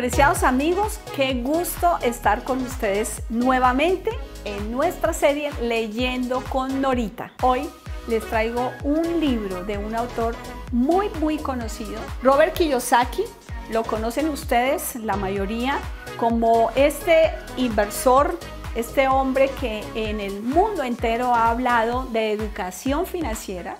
Apreciados amigos, qué gusto estar con ustedes nuevamente en nuestra serie Leyendo con Norita. Hoy les traigo un libro de un autor muy muy conocido, Robert Kiyosaki. Lo conocen ustedes, la mayoría, como este inversor, este hombre que en el mundo entero ha hablado de educación financiera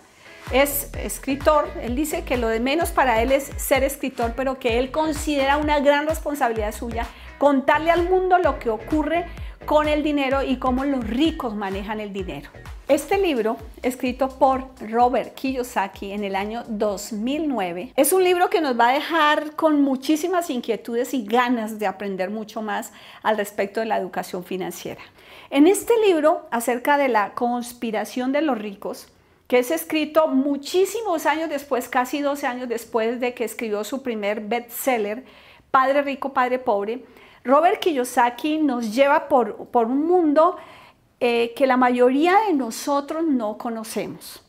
es escritor, él dice que lo de menos para él es ser escritor, pero que él considera una gran responsabilidad suya contarle al mundo lo que ocurre con el dinero y cómo los ricos manejan el dinero. Este libro, escrito por Robert Kiyosaki en el año 2009, es un libro que nos va a dejar con muchísimas inquietudes y ganas de aprender mucho más al respecto de la educación financiera. En este libro, acerca de la conspiración de los ricos, que es escrito muchísimos años después, casi 12 años después de que escribió su primer bestseller, Padre Rico, Padre Pobre, Robert Kiyosaki nos lleva por, un mundo eh, que la mayoría de nosotros no conocemos.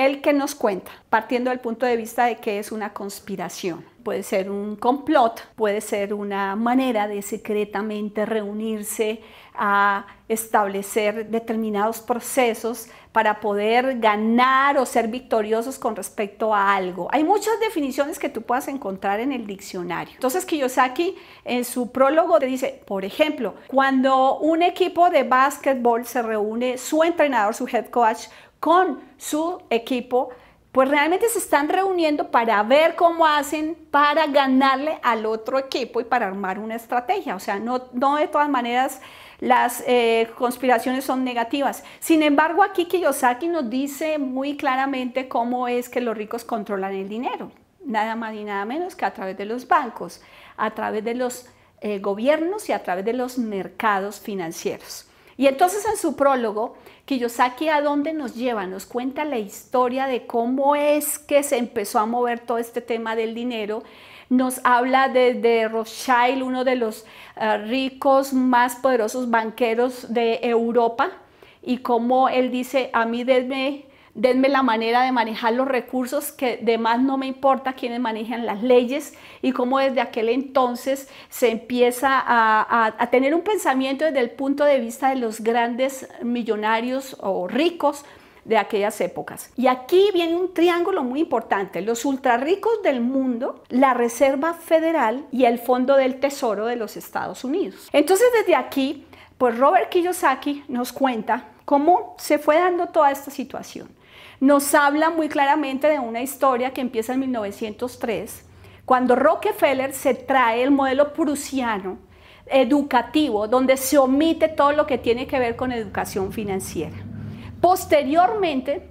El que nos cuenta, partiendo del punto de vista de que es una conspiración. Puede ser un complot, puede ser una manera de secretamente reunirse a establecer determinados procesos para poder ganar o ser victoriosos con respecto a algo. Hay muchas definiciones que tú puedas encontrar en el diccionario. Entonces Kiyosaki en su prólogo te dice, por ejemplo, cuando un equipo de básquetbol se reúne, su entrenador, su head coach, con su equipo, pues realmente se están reuniendo para ver cómo hacen para ganarle al otro equipo y para armar una estrategia. O sea, no, no de todas maneras las eh, conspiraciones son negativas. Sin embargo, aquí Kiyosaki nos dice muy claramente cómo es que los ricos controlan el dinero. Nada más y nada menos que a través de los bancos, a través de los eh, gobiernos y a través de los mercados financieros. Y entonces en su prólogo, Kiyosaki a dónde nos lleva, nos cuenta la historia de cómo es que se empezó a mover todo este tema del dinero, nos habla de, de Rothschild, uno de los eh, ricos más poderosos banqueros de Europa, y cómo él dice, a mí denme denme la manera de manejar los recursos que más no me importa quienes manejan las leyes y cómo desde aquel entonces se empieza a, tener un pensamiento desde el punto de vista de los grandes millonarios o ricos de aquellas épocas. Y aquí viene un triángulo muy importante, los ultrarricos del mundo, la Reserva Federal y el Fondo del Tesoro de los Estados Unidos. Entonces desde aquí, pues Robert Kiyosaki nos cuenta cómo se fue dando toda esta situación nos habla muy claramente de una historia que empieza en 1903, cuando Rockefeller se trae el modelo prusiano educativo, donde se omite todo lo que tiene que ver con educación financiera. Posteriormente,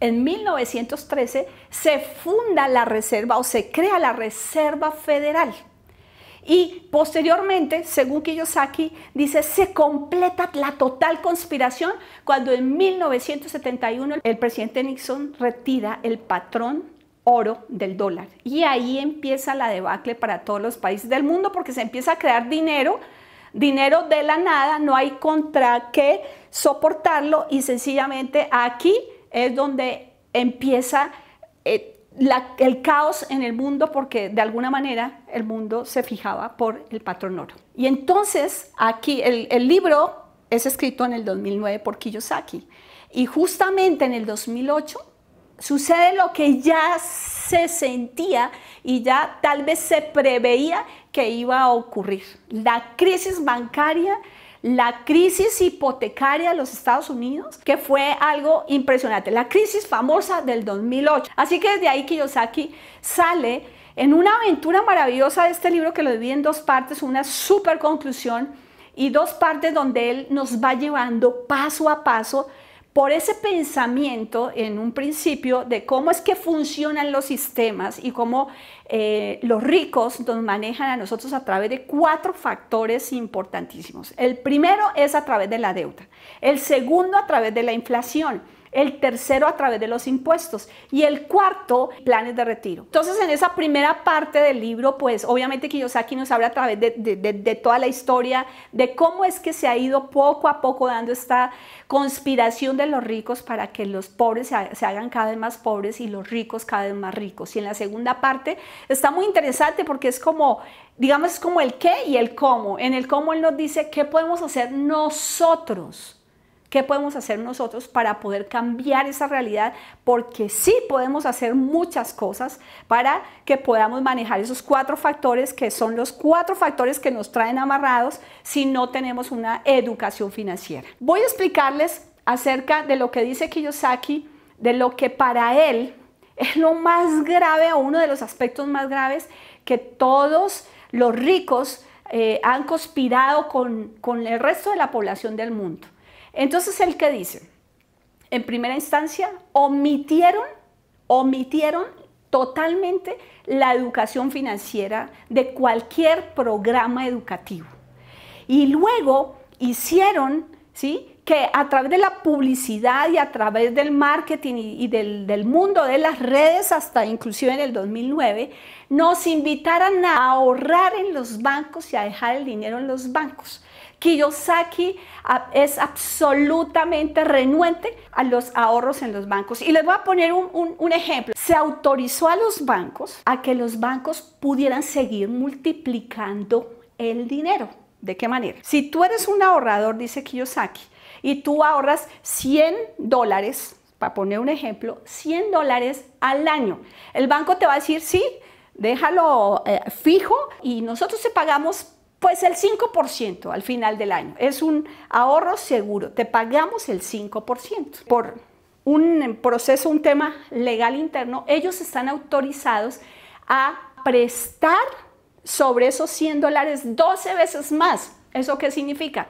en 1913 se funda la reserva o se crea la Reserva Federal. Y posteriormente, según Kiyosaki, dice, se completa la total conspiración cuando en 1971 el presidente Nixon retira el patrón oro del dólar. Y ahí empieza la debacle para todos los países del mundo porque se empieza a crear dinero, dinero de la nada, no hay contra qué soportarlo y sencillamente aquí es donde empieza eh, el caos en el mundo porque de alguna manera el mundo se fijaba por el patrón oro. Y entonces aquí el, el libro es escrito en el 2009 por Kiyosaki y justamente en el 2008 sucede lo que ya se sentía y ya tal vez se preveía que iba a ocurrir. La crisis bancaria la crisis hipotecaria de los Estados Unidos, que fue algo impresionante, la crisis famosa del 2008. Así que desde ahí Kiyosaki sale en una aventura maravillosa de este libro que lo divide en dos partes, una super conclusión y dos partes donde él nos va llevando paso a paso por ese pensamiento en un principio de cómo es que funcionan los sistemas y cómo eh, los ricos nos manejan a nosotros a través de cuatro factores importantísimos. El primero es a través de la deuda, el segundo a través de la inflación, el tercero a través de los impuestos y el cuarto, planes de retiro. Entonces, en esa primera parte del libro, pues obviamente Kiyosaki nos habla a través de, de, toda la historia, de cómo es que se ha ido poco a poco dando esta conspiración de los ricos para que los pobres se, se hagan cada vez más pobres y los ricos cada vez más ricos. Y en la segunda parte está muy interesante porque es como digamos, es como el qué y el cómo. En el cómo Él nos dice qué podemos hacer nosotros ¿Qué podemos hacer nosotros para poder cambiar esa realidad? Porque sí podemos hacer muchas cosas para que podamos manejar esos cuatro factores que son los cuatro factores que nos traen amarrados si no tenemos una educación financiera. Voy a explicarles acerca de lo que dice Kiyosaki, de lo que para él es lo más grave o uno de los aspectos más graves que todos los ricos eh, han conspirado con, con el resto de la población del mundo. Entonces, el qué dice, en primera instancia, omitieron, omitieron totalmente la educación financiera de cualquier programa educativo. Y luego hicieron, ¿sí? que a través de la publicidad y a través del marketing y, del, del, mundo de las redes, hasta inclusive en el 2009, nos invitaran a ahorrar en los bancos y a dejar el dinero en los bancos. Kiyosaki ah, es absolutamente renuente a los ahorros en los bancos. Y les voy a poner un, ejemplo. Se autorizó a los bancos a que los bancos pudieran seguir multiplicando el dinero. ¿De qué manera? Si tú eres un ahorrador, dice Kiyosaki, y tú ahorras 100 dólares, para poner un ejemplo, 100 dólares al año, el banco te va a decir, sí, déjalo eh, fijo y nosotros te pagamos pues el 5% al final del año es un ahorro seguro. Te pagamos el 5% por un proceso, un tema legal interno. Ellos están autorizados a prestar sobre esos 100 dólares 12 veces más. ¿Eso qué significa?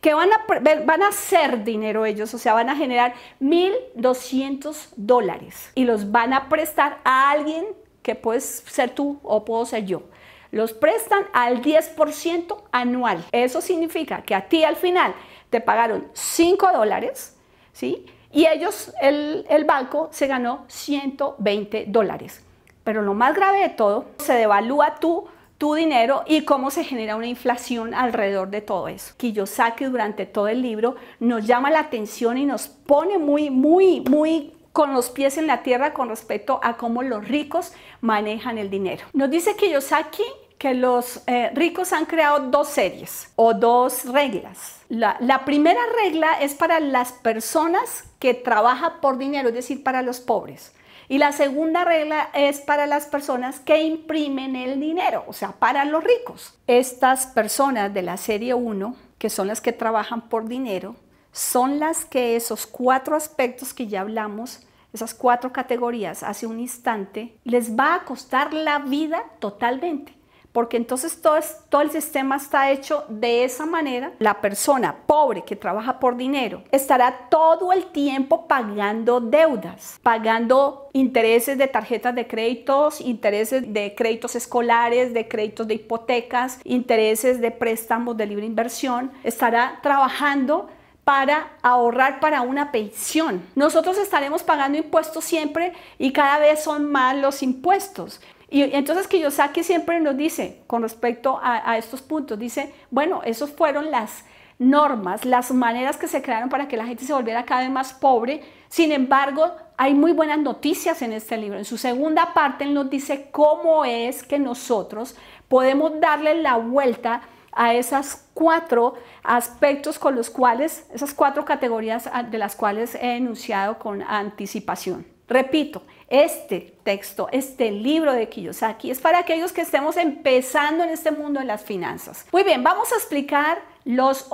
Que van a, van a hacer dinero ellos, o sea, van a generar 1.200 dólares y los van a prestar a alguien que puedes ser tú o puedo ser yo los prestan al 10% anual. Eso significa que a ti al final te pagaron 5 dólares, ¿sí? Y ellos, el, el banco se ganó 120 dólares. Pero lo más grave de todo, se devalúa tu, tu dinero y cómo se genera una inflación alrededor de todo eso. Kiyosaki durante todo el libro nos llama la atención y nos pone muy, muy, muy con los pies en la tierra con respecto a cómo los ricos manejan el dinero. Nos dice Kiyosaki que los eh, ricos han creado dos series o dos reglas. La, la, primera regla es para las personas que trabajan por dinero, es decir, para los pobres. Y la segunda regla es para las personas que imprimen el dinero, o sea, para los ricos. Estas personas de la serie 1, que son las que trabajan por dinero, son las que esos cuatro aspectos que ya hablamos, esas cuatro categorías hace un instante, les va a costar la vida totalmente. Porque entonces todo, todo el sistema está hecho de esa manera. La persona pobre que trabaja por dinero estará todo el tiempo pagando deudas, pagando intereses de tarjetas de créditos, intereses de créditos escolares, de créditos de hipotecas, intereses de préstamos de libre inversión. Estará trabajando para ahorrar para una pensión. Nosotros estaremos pagando impuestos siempre y cada vez son más los impuestos. Y entonces Kiyosaki siempre nos dice, con respecto a, estos puntos, dice, bueno, esas fueron las, normas, las maneras que se crearon para que la gente se volviera cada vez más pobre. Sin embargo, hay muy buenas noticias en este libro. En su segunda parte nos dice cómo es que nosotros podemos darle la vuelta a esas cuatro aspectos con los cuales, esas cuatro categorías ah, de las cuales he enunciado con anticipación. Repito, este texto, este libro de Kiyosaki es para aquellos que estemos empezando en este mundo de las finanzas. Muy bien, vamos a explicar los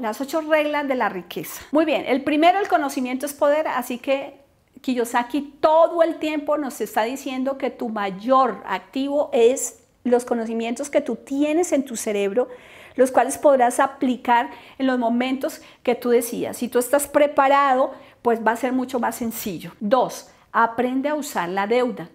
las ocho reglas de la riqueza. Muy bien, el primero, el conocimiento es poder, así que Kiyosaki todo el tiempo nos está diciendo que tu mayor activo es los conocimientos que tú tienes en tu cerebro, los cuales podrás aplicar en los momentos que tú decidas. Si tú estás preparado, pues va a ser mucho más sencillo. Dos, aprende a usar la deuda.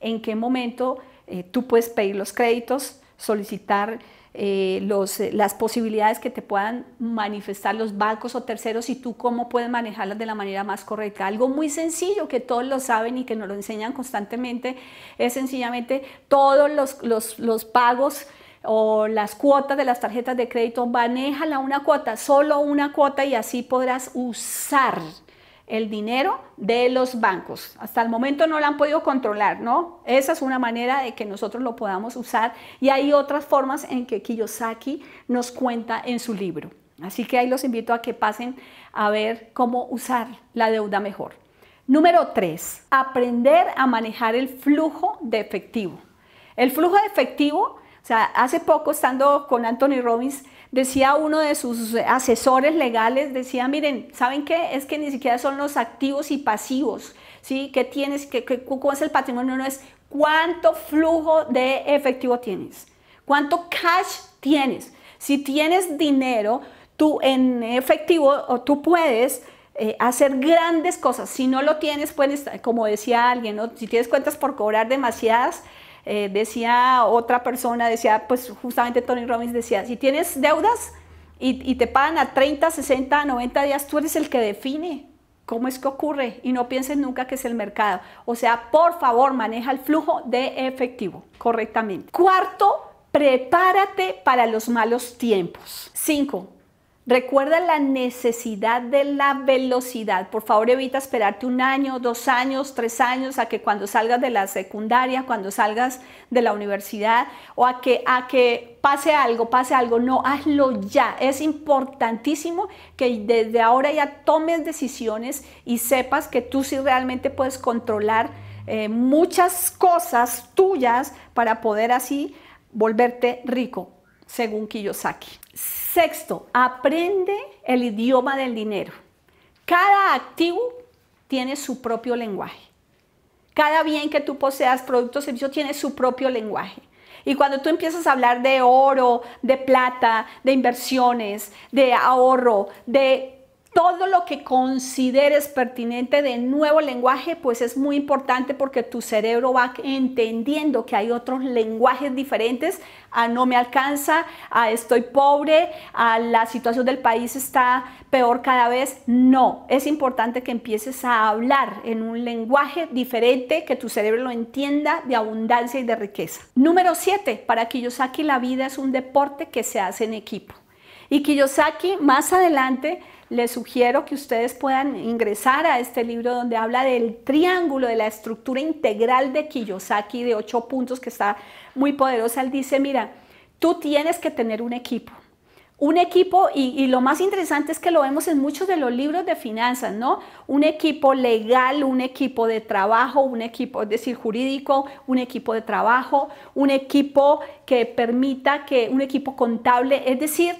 ¿En qué momento eh, tú puedes pedir los créditos, solicitar eh, los, eh, las posibilidades que te puedan manifestar los bancos o terceros y tú cómo puedes manejarlas de la manera más correcta. Algo muy sencillo que todos lo saben y que nos lo enseñan constantemente es sencillamente todos los, los pagos o las cuotas de las tarjetas de crédito, manéjala una cuota, solo una cuota y así podrás usar el dinero de los bancos. Hasta el momento no lo han podido controlar, ¿no? Esa es una manera de que nosotros lo podamos usar y hay otras formas en que Kiyosaki nos cuenta en su libro. Así que ahí los invito a que pasen a ver cómo usar la deuda mejor. Número 3, aprender a manejar el flujo de efectivo. El flujo de efectivo o sea, hace poco estando con Anthony Robbins, decía uno de sus asesores legales, decía, miren, ¿saben qué? Es que ni siquiera son los activos y pasivos, ¿sí? ¿Qué tienes? ¿Qué, qué, tienes cómo es el patrimonio? No es cuánto flujo de efectivo tienes, cuánto cash tienes. Si tienes dinero, tú en efectivo, o tú puedes... Eh, hacer grandes cosas. Si no lo tienes, puedes, como decía alguien, si tienes cuentas por cobrar demasiadas, eh, decía otra persona, decía, pues justamente Tony Robbins decía, si tienes deudas y, te pagan a 30, 60, 90 días, tú eres el que define cómo es que ocurre y no pienses nunca que es el mercado. O sea, por favor, maneja el flujo de efectivo correctamente. Cuarto, prepárate para los malos tiempos. Cinco, Recuerda la necesidad de la velocidad. Por favor, evita esperarte un año, dos años, tres años a que cuando salgas de la secundaria, cuando salgas de la universidad o a que, a que pase algo, pase algo. No, hazlo ya. Es importantísimo que desde ahora ya tomes decisiones y sepas que tú sí realmente puedes controlar eh, muchas cosas tuyas para poder así volverte rico según Kiyosaki. Sexto, aprende el idioma del dinero. Cada activo tiene su propio lenguaje. Cada bien que tú poseas, producto o servicio, tiene su propio lenguaje. Y cuando tú empiezas a hablar de oro, de plata, de inversiones, de ahorro, de todo lo que consideres pertinente de nuevo lenguaje, pues es muy importante porque tu cerebro va entendiendo que hay otros lenguajes diferentes a ah, no me alcanza, a ah, estoy pobre, a ah, la situación del país está peor cada vez. No, es importante que empieces a hablar en un lenguaje diferente, que tu cerebro lo entienda de abundancia y de riqueza. Número 7, para Kiyosaki la vida es un deporte que se hace en equipo. Y Kiyosaki más adelante les sugiero que ustedes puedan ingresar a este libro donde habla del triángulo, de la estructura integral de Kiyosaki de ocho puntos que está muy poderosa. Él dice, mira, tú tienes que tener un equipo. Un equipo, y, y, lo más interesante es que lo vemos en muchos de los libros de finanzas, ¿no? Un equipo legal, un equipo de trabajo, un equipo, es decir, jurídico, un equipo de trabajo, un equipo que permita que, un equipo contable, es decir,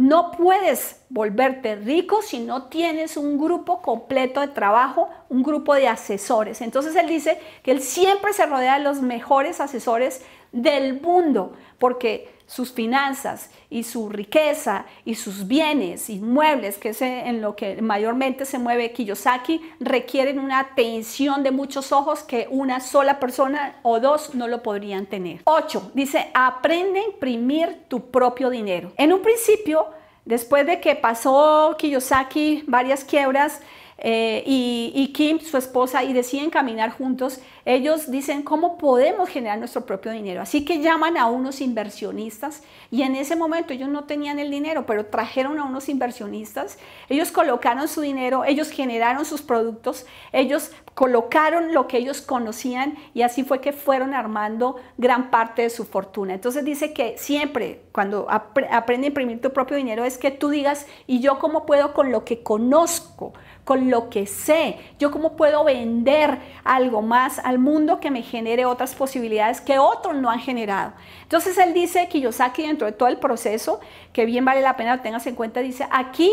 no puedes volverte rico si no tienes un grupo completo de trabajo, un grupo de asesores. Entonces él dice que él siempre se rodea de los mejores asesores del mundo, porque sus finanzas y su riqueza y sus bienes, inmuebles, que es en lo que mayormente se mueve Kiyosaki, requieren una atención de muchos ojos que una sola persona o dos no lo podrían tener. 8. Dice, aprende a imprimir tu propio dinero. En un principio, después de que pasó Kiyosaki varias quiebras, eh, y, y, Kim, su esposa, y deciden caminar juntos, ellos dicen cómo podemos generar nuestro propio dinero. Así que llaman a unos inversionistas y en ese momento ellos no tenían el dinero, pero trajeron a unos inversionistas, ellos colocaron su dinero, ellos generaron sus productos, ellos colocaron lo que ellos conocían y así fue que fueron armando gran parte de su fortuna. Entonces dice que siempre cuando aprende a imprimir tu propio dinero es que tú digas, ¿y yo cómo puedo con lo que conozco? con lo que sé. Yo cómo puedo vender algo más al mundo que me genere otras posibilidades que otros no han generado. Entonces él dice, que Kiyosaki, dentro de todo el proceso, que bien vale la pena lo tengas en cuenta, dice, aquí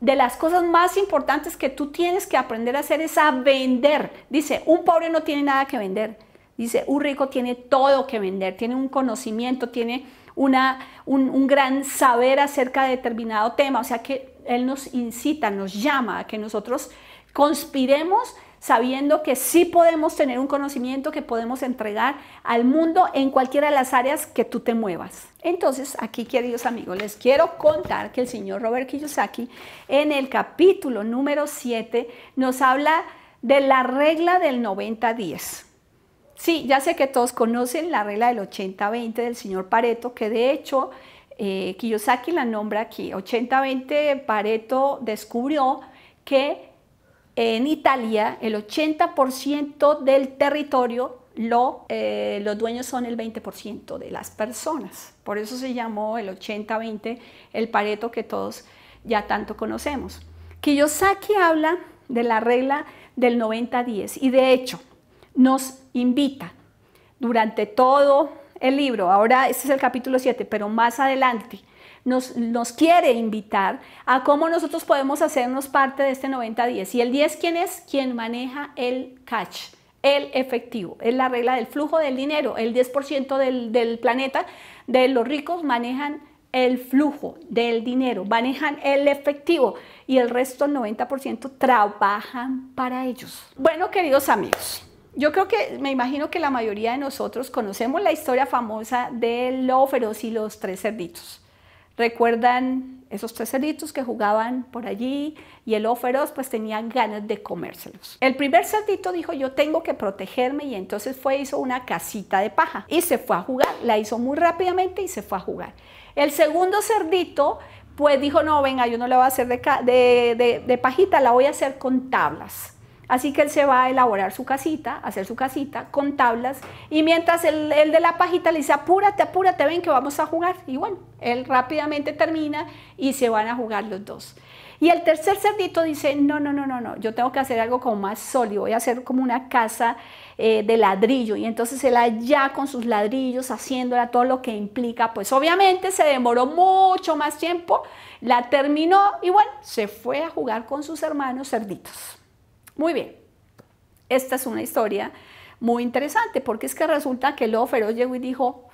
de las cosas más importantes que tú tienes que aprender a hacer es a vender. Dice, un pobre no tiene nada que vender. Dice, un rico tiene todo que vender, tiene un conocimiento, tiene una, un, un gran saber acerca de determinado tema. O sea que él nos incita, nos llama a que nosotros conspiremos sabiendo que sí podemos tener un conocimiento que podemos entregar al mundo en cualquiera de las áreas que tú te muevas. Entonces, aquí, queridos amigos, les quiero contar que el señor Robert Kiyosaki en el capítulo número 7 nos habla de la regla del 90-10. Sí, ya sé que todos conocen la regla del 80-20 del señor Pareto, que de hecho eh, Kiyosaki la nombra aquí, 80-20 Pareto descubrió que en Italia el 80% del territorio lo, eh, los dueños son el 20% de las personas. Por eso se llamó el 80-20 el Pareto que todos ya tanto conocemos. Kiyosaki habla de la regla del 90-10 y de hecho nos invita durante todo el libro, ahora este es el capítulo 7, pero más adelante nos, nos quiere invitar a cómo nosotros podemos hacernos parte de este 90-10. ¿Y el 10 quién es? Quien maneja el cash, el efectivo. Es la regla del flujo del dinero. El 10% del, del planeta, de los ricos, manejan el flujo del dinero, manejan el efectivo y el resto, el 90%, trabajan para ellos. Bueno, queridos amigos, yo creo que me imagino que la mayoría de nosotros conocemos la historia famosa del lobo feroz y los tres cerditos. Recuerdan esos tres cerditos que jugaban por allí y el lobo feroz pues tenía ganas de comérselos. El primer cerdito dijo yo tengo que protegerme y entonces fue hizo una casita de paja y se fue a jugar, la hizo muy rápidamente y se fue a jugar. El segundo cerdito pues dijo no venga yo no la voy a hacer de pajita, la voy a hacer con tablas Así que él se va a elaborar su casita, hacer su casita con tablas. Y mientras el, de la pajita le dice, apúrate, apúrate, ven que vamos a jugar. Y bueno, él rápidamente termina y se van a jugar los dos. Y el tercer cerdito dice, no, no, no, no, no, yo tengo que hacer algo como más sólido, voy a hacer como una casa eh, de ladrillo. Y entonces él allá con sus ladrillos, haciéndola todo lo que implica, pues obviamente se demoró mucho más tiempo, la terminó y bueno, se fue a jugar con sus hermanos cerditos. Muy bien, esta es una historia muy interesante porque es que resulta que el Lobo Feroz llegó y dijo,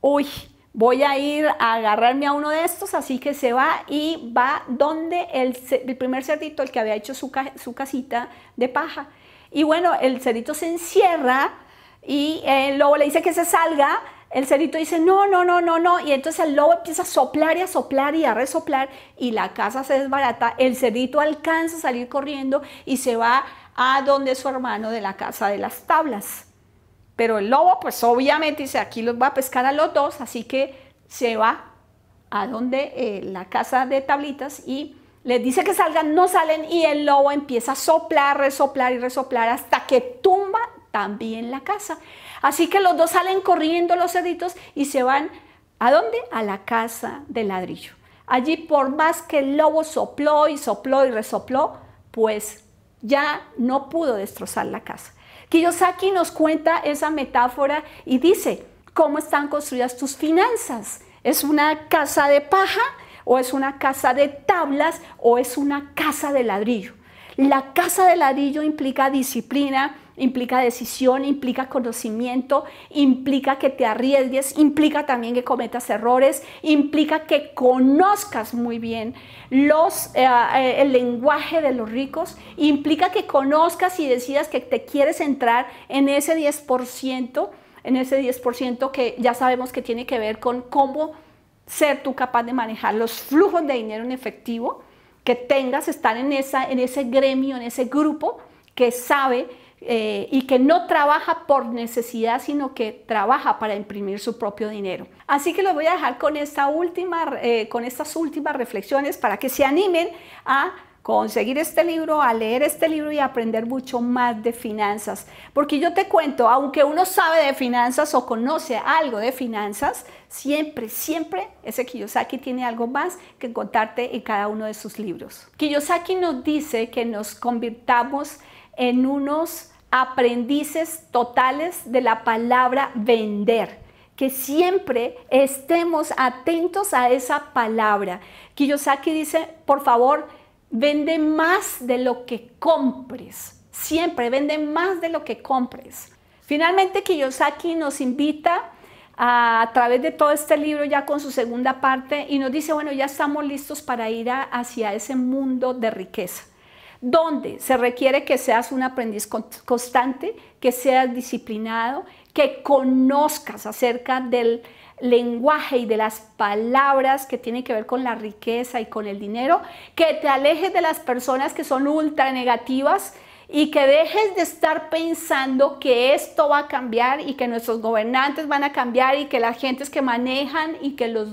uy, voy a ir a agarrarme a uno de estos, así que se va y va donde el, primer cerdito, el que había hecho su, su casita de paja. Y bueno, el cerdito se encierra y el eh, lobo le dice que se salga el cerdito dice, no, no, no, no, no. Y entonces el lobo empieza a soplar y a soplar y a resoplar y la casa se desbarata. El cerdito alcanza a salir corriendo y se va a donde su hermano de la casa de las tablas. Pero el lobo, pues obviamente dice, aquí los va a pescar a los dos, así que se va a donde eh, la casa de tablitas y les dice que salgan, no salen y el lobo empieza a soplar, resoplar y resoplar hasta que tumba también la casa. Así que los dos salen corriendo los cerditos y se van ¿a dónde? A la casa de ladrillo. Allí por más que el lobo sopló y sopló y resopló, pues ya no pudo destrozar la casa. Kiyosaki nos cuenta esa metáfora y dice, ¿cómo están construidas tus finanzas? ¿Es una casa de paja o es una casa de tablas o es una casa de ladrillo? La casa de ladrillo implica disciplina, implica decisión, implica conocimiento, implica que te arriesgues, implica también que cometas errores, implica que conozcas muy bien eh, eh, el lenguaje de los ricos, implica que conozcas y decidas que te quieres entrar en ese 10%, en ese 10% que ya sabemos que tiene que ver con cómo ser tú capaz de manejar los flujos de dinero en efectivo, que tengas estar en, esa, en ese gremio, en ese grupo que sabe eh, y que no trabaja por necesidad, sino que trabaja para imprimir su propio dinero. Así que los voy a dejar con, esta última, eh, con estas últimas reflexiones para que se animen a conseguir este libro, a leer este libro y aprender mucho más de finanzas. Porque yo te cuento, aunque uno sabe de finanzas o conoce algo de finanzas, siempre, siempre ese Kiyosaki tiene algo más que contarte en cada uno de sus libros. Kiyosaki nos dice que nos convirtamos en unos aprendices totales de la palabra vender que siempre estemos atentos a esa palabra. Kiyosaki dice, por favor, Vende más de lo que compres. Siempre vende más de lo que compres. Finalmente, Kiyosaki nos invita a, través de todo este libro ya con su segunda parte y nos dice, bueno, ya estamos listos para ir hacia ese mundo de riqueza, donde se requiere que seas un aprendiz constante, que seas disciplinado, que conozcas acerca del, lenguaje y de las palabras que tienen que ver con la riqueza y con el dinero, que te alejes de las personas que son ultra negativas y que dejes de estar pensando que esto va a cambiar y que nuestros gobernantes van a cambiar y que las gentes que manejan y que los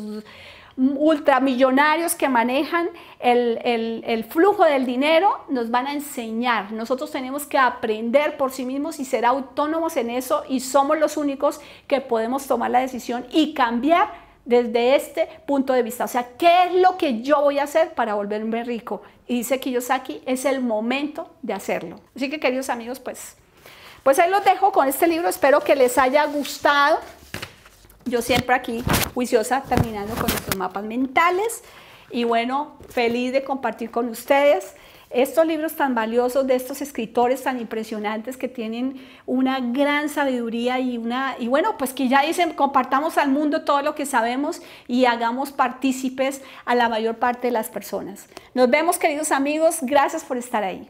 ultramillonarios que manejan el, flujo del dinero nos van a enseñar. Nosotros tenemos que aprender por sí mismos y ser autónomos en eso y somos los únicos que podemos tomar la decisión y cambiar desde este punto de vista. O sea, ¿qué es lo que yo voy a hacer para volverme rico? Y dice Kiyosaki, es el momento de hacerlo. Así que queridos amigos, pues, pues ahí los dejo con este libro. Espero que les haya gustado. Yo siempre aquí, juiciosa, terminando con nuestros mapas mentales. Y bueno, feliz de compartir con ustedes estos libros tan valiosos de estos escritores tan impresionantes que tienen una gran sabiduría y una y bueno pues que ya dicen compartamos al mundo todo lo que sabemos y hagamos partícipes a la mayor parte de las personas nos vemos queridos amigos gracias por estar ahí